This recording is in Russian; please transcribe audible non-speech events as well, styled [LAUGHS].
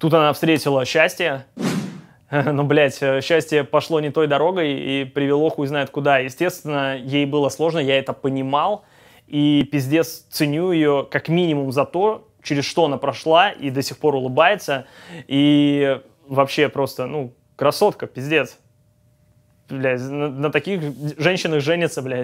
Тут она встретила счастье. [LAUGHS] Но, ну, блядь, э, счастье пошло не той дорогой и привело хуй знает куда. Естественно, ей было сложно, я это понимал. И пиздец ценю ее как минимум за то, через что она прошла и до сих пор улыбается. И вообще просто, ну, красотка, пиздец. Блядь, на, на таких женщинах женятся, блядь.